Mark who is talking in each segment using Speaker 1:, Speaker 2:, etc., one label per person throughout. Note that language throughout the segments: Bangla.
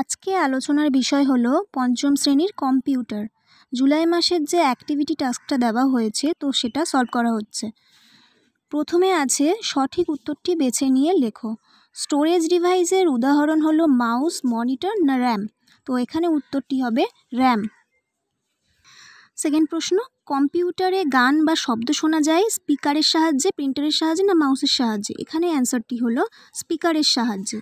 Speaker 1: আজকে আলোচনার বিষয় হলো পঞ্চম শ্রেণীর কম্পিউটার জুলাই মাসের যে অ্যাক্টিভিটি টাস্কটা দেওয়া হয়েছে তো সেটা সলভ করা হচ্ছে প্রথমে আছে সঠিক উত্তরটি বেছে নিয়ে লেখো স্টোরেজ ডিভাইসের উদাহরণ হলো মাউস মনিটর না র্যাম তো এখানে উত্তরটি হবে র্যাম সেকেন্ড প্রশ্ন কম্পিউটারে গান বা শব্দ শোনা যায় স্পিকারের সাহায্যে প্রিন্টারের সাহায্যে না মাউসের সাহায্যে এখানে অ্যান্সারটি হলো স্পিকারের সাহায্যে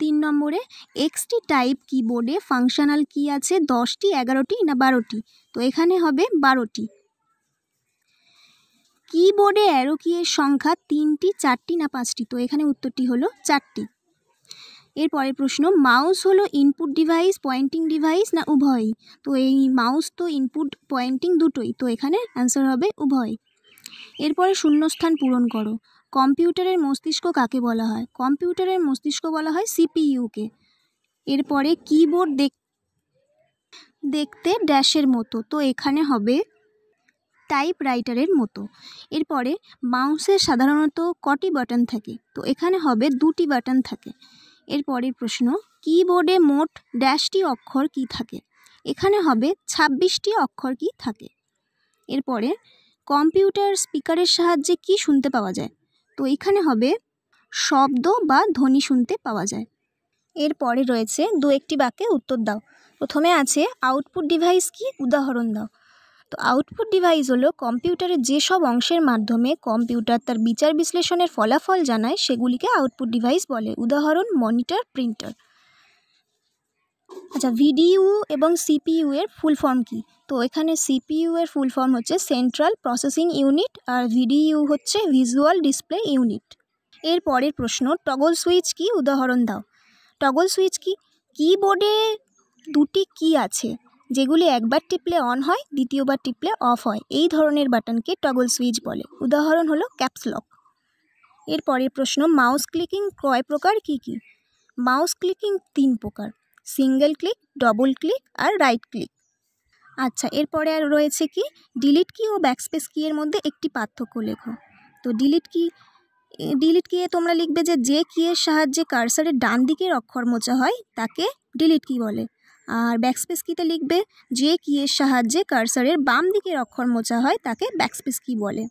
Speaker 1: তিন নম্বরে এক্সটি টাইপ কিবোর্ডে ফাংশনাল কি আছে দশটি এগারোটি না বারোটি তো এখানে হবে বারোটি কিবোর্ডে অ্যারোকিয়ের সংখ্যা তিনটি চারটি না পাঁচটি তো এখানে উত্তরটি হলো চারটি এরপরের প্রশ্ন মাউস হলো ইনপুট ডিভাইস পয়েন্টিং ডিভাইস না উভয়ই তো এই মাউস তো ইনপুট পয়েন্টিং দুটোই তো এখানে অ্যান্সার হবে উভয় এরপরে শূন্যস্থান পূরণ করো কম্পিউটারের মস্তিষ্ক কাকে বলা হয় কম্পিউটারের মস্তিষ্ক বলা হয় সিপিইউকে এরপরে কিবোর্ড দেখ দেখতে ড্যাশের মতো তো এখানে হবে টাইপ রাইটারের মতো এরপরে মাউসের সাধারণত কটি বাটন থাকে তো এখানে হবে দুটি বাটন থাকে এরপরের প্রশ্ন কিবোর্ডে মোট ড্যাশটি অক্ষর কি থাকে এখানে হবে ছাব্বিশটি অক্ষর কি থাকে এরপরে কম্পিউটার স্পিকারের সাহায্যে কি শুনতে পাওয়া যায় তো এখানে হবে শব্দ বা ধ্বনি শুনতে পাওয়া যায় এরপরে রয়েছে দু একটি বাক্যে উত্তর দাও প্রথমে আছে আউটপুট ডিভাইস কি উদাহরণ দাও তো আউটপুট ডিভাইস হলো কম্পিউটারের যেসব অংশের মাধ্যমে কম্পিউটার তার বিচার বিশ্লেষণের ফলাফল জানায় সেগুলিকে আউটপুট ডিভাইস বলে উদাহরণ মনিটর প্রিন্টার আচ্ছা ভিডিউ এবং সিপিইউ এর ফুল ফর্ম কি তো এখানে সিপিইউ এর ফুল ফর্ম হচ্ছে সেন্ট্রাল প্রসেসিং ইউনিট আর ভিডিইউ হচ্ছে ভিজুয়াল ডিসপ্লে ইউনিট এর পরের প্রশ্ন টগল সুইচ কি উদাহরণ দাও টগল সুইচ কি কিবোর্ডে দুটি কি আছে যেগুলি একবার টিপলে অন হয় দ্বিতীয়বার টিপলে অফ হয় এই ধরনের বাটনকে টগল সুইচ বলে উদাহরণ হলো ক্যাপসলক এর পরের প্রশ্ন মাউস ক্লিকিং কয় প্রকার কি কি মাউস ক্লিকিং তিন প্রকার সিঙ্গেল ক্লিক ডবল ক্লিক আর রাইট ক্লিক আচ্ছা এরপরে আর রয়েছে কি ডিলিট কি ও ব্যাকস্পেস কি এর মধ্যে একটি পার্থক্য লেখো তো ডিলিট কি ডিলিট কিয়ে তোমরা লিখবে যে যে কিয়ের সাহায্যে কার্সারের ডান দিকের অক্ষর মোচা হয় তাকে ডিলিট কি বলে আর ব্যাকস্পেস কিতে লিখবে যে কিয়ের সাহায্যে কার্সারের বাম দিকের অক্ষর মোচা হয় তাকে ব্যাকস্পেস কি বলে